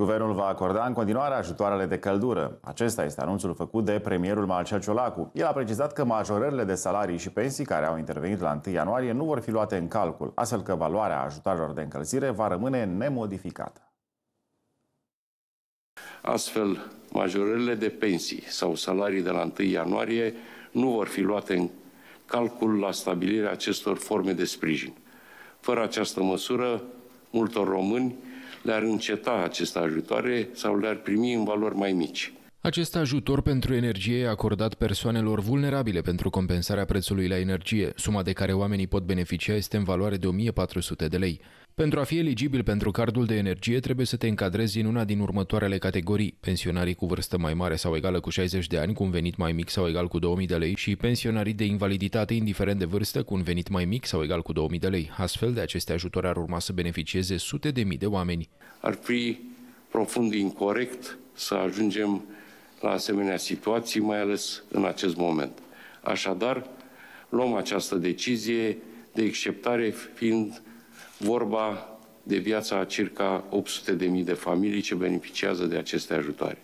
Guvernul va acorda în continuare ajutoarele de căldură. Acesta este anunțul făcut de premierul Marcel Ciolacu. El a precizat că majorările de salarii și pensii care au intervenit la 1 ianuarie nu vor fi luate în calcul, astfel că valoarea ajutoarelor de încălzire va rămâne nemodificată. Astfel, majorările de pensii sau salarii de la 1 ianuarie nu vor fi luate în calcul la stabilirea acestor forme de sprijin. Fără această măsură, multor români le-ar înceta aceste ajutoare sau le-ar primi în valori mai mici. Acest ajutor pentru energie e acordat persoanelor vulnerabile pentru compensarea prețului la energie. Suma de care oamenii pot beneficia este în valoare de 1400 de lei. Pentru a fi eligibil pentru cardul de energie, trebuie să te încadrezi în una din următoarele categorii. Pensionarii cu vârstă mai mare sau egală cu 60 de ani, cu un venit mai mic sau egal cu 2000 de lei și pensionarii de invaliditate, indiferent de vârstă, cu un venit mai mic sau egal cu 2000 de lei. Astfel, de aceste ajutoare ar urma să beneficieze sute de mii de oameni. Ar fi profund incorrect să ajungem la asemenea situații, mai ales în acest moment. Așadar, luăm această decizie de exceptare fiind vorba de viața a circa 800.000 de familii ce beneficiază de aceste ajutoare.